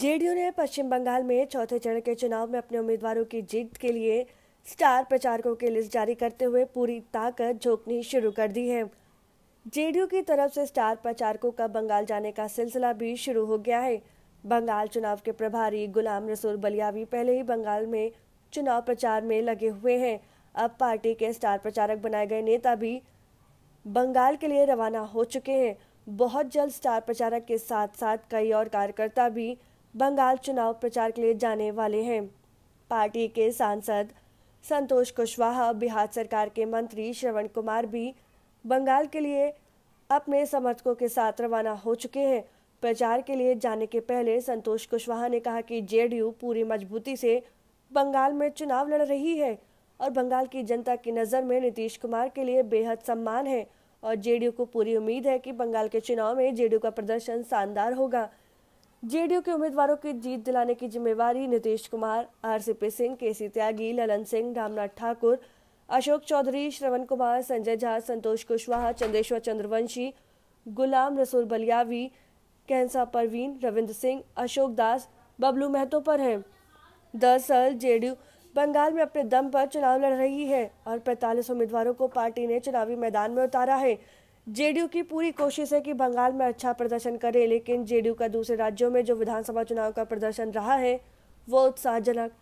JDU ने पश्चिम बंगाल में चौथे चरण के चुनाव में अपने उम्मीदवारों की जीत के लिए स्टार प्रचारकों की लिस्ट जारी करते हुए पूरी ताकत झोंकनी शुरू कर दी है जेडीयू की तरफ से स्टार प्रचारकों का बंगाल जाने का सिलसिला भी शुरू हो गया है बंगाल चुनाव के प्रभारी गुलाम रसूल बलियावी पहले ही बंगाल में चुनाव प्रचार में लगे हुए हैं अब पार्टी के स्टार प्रचारक बनाए गए नेता भी बंगाल के लिए रवाना हो चुके हैं बहुत जल्द स्टार प्रचारक के साथ साथ कई और कार्यकर्ता भी बंगाल चुनाव प्रचार के लिए जाने वाले हैं पार्टी के सांसद संतोष कुशवाहा बिहार सरकार के मंत्री श्रवण कुमार भी बंगाल के लिए अपने समर्थकों के साथ रवाना हो चुके हैं प्रचार के लिए जाने के पहले संतोष कुशवाहा ने कहा कि जेडीयू पूरी मजबूती से बंगाल में चुनाव लड़ रही है और बंगाल की जनता की नज़र में नीतीश कुमार के लिए बेहद सम्मान है और जेडीयू को पूरी उम्मीद है कि बंगाल के चुनाव में जेडीयू का प्रदर्शन शानदार होगा जेडीयू के उम्मीदवारों की जीत दिलाने की जिम्मेवारी नीतीश कुमार आरसीपी सिंह केसी त्यागी ललन सिंह रामनाथ ठाकुर अशोक चौधरी श्रवण कुमार संजय झा संतोष कुशवाहा चंदेश्वर चंद्रवंशी गुलाम रसूल बलियावी कैंसा परवीन रविंद्र सिंह अशोक दास बबलू महतो पर है दरअसल जेडीयू बंगाल में अपने दम पर चुनाव लड़ रही है और पैंतालीस उम्मीदवारों को पार्टी ने चुनावी मैदान में उतारा है जेडीयू की पूरी कोशिश है कि बंगाल में अच्छा प्रदर्शन करे लेकिन जेडीयू का दूसरे राज्यों में जो विधानसभा चुनाव का प्रदर्शन रहा है वो उत्साहजनक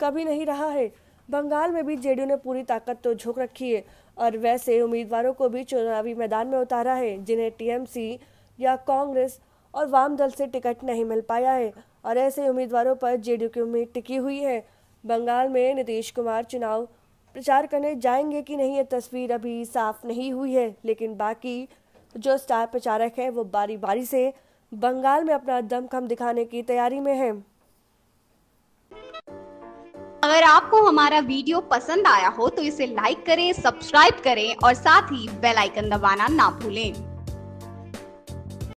कभी नहीं रहा है बंगाल में भी जेडीयू ने पूरी ताकत तो झोंक रखी है और वैसे उम्मीदवारों को भी चुनावी मैदान में उतारा है जिन्हें टीएमसी या कांग्रेस और वाम दल से टिकट नहीं मिल पाया है और ऐसे उम्मीदवारों पर जेडीयू की उम्मीद टिकी हुई है बंगाल में नीतीश कुमार चुनाव प्रचार करने जाएंगे कि नहीं ये तस्वीर अभी साफ नहीं हुई है लेकिन बाकी जो स्टार प्रचारक हैं वो बारी बारी से बंगाल में अपना दमखम दिखाने की तैयारी में हैं। अगर आपको हमारा वीडियो पसंद आया हो तो इसे लाइक करें सब्सक्राइब करें और साथ ही बेल आइकन दबाना ना भूलें